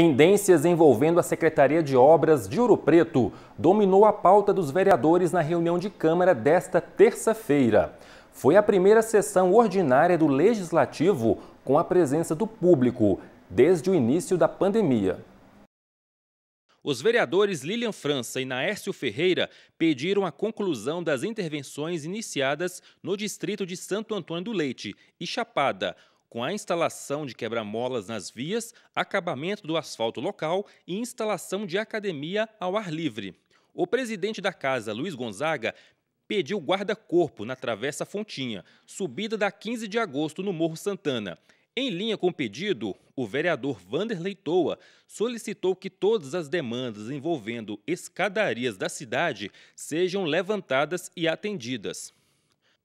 Tendências envolvendo a Secretaria de Obras de Ouro Preto dominou a pauta dos vereadores na reunião de Câmara desta terça-feira. Foi a primeira sessão ordinária do Legislativo com a presença do público desde o início da pandemia. Os vereadores Lilian França e Naércio Ferreira pediram a conclusão das intervenções iniciadas no distrito de Santo Antônio do Leite e Chapada, com a instalação de quebra-molas nas vias, acabamento do asfalto local e instalação de academia ao ar livre. O presidente da casa, Luiz Gonzaga, pediu guarda-corpo na Travessa Fontinha, subida da 15 de agosto no Morro Santana. Em linha com o pedido, o vereador Vanderlei Toa solicitou que todas as demandas envolvendo escadarias da cidade sejam levantadas e atendidas.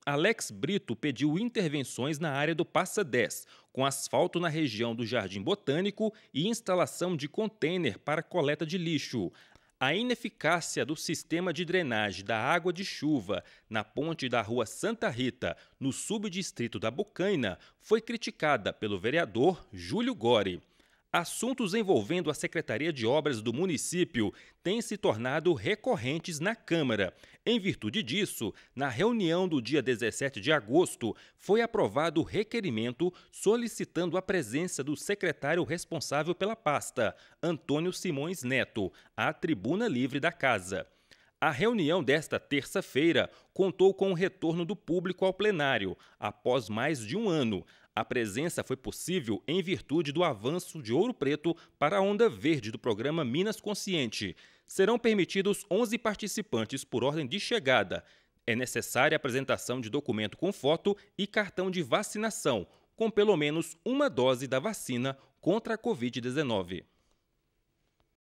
Alex Brito pediu intervenções na área do Passa 10, com asfalto na região do Jardim Botânico e instalação de contêiner para coleta de lixo. A ineficácia do sistema de drenagem da água de chuva na ponte da Rua Santa Rita, no subdistrito da Bucaina, foi criticada pelo vereador Júlio Gore. Assuntos envolvendo a Secretaria de Obras do município têm se tornado recorrentes na Câmara. Em virtude disso, na reunião do dia 17 de agosto, foi aprovado o requerimento solicitando a presença do secretário responsável pela pasta, Antônio Simões Neto, à tribuna livre da casa. A reunião desta terça-feira contou com o retorno do público ao plenário, após mais de um ano. A presença foi possível em virtude do avanço de Ouro Preto para a onda verde do programa Minas Consciente. Serão permitidos 11 participantes por ordem de chegada. É necessária a apresentação de documento com foto e cartão de vacinação, com pelo menos uma dose da vacina contra a Covid-19.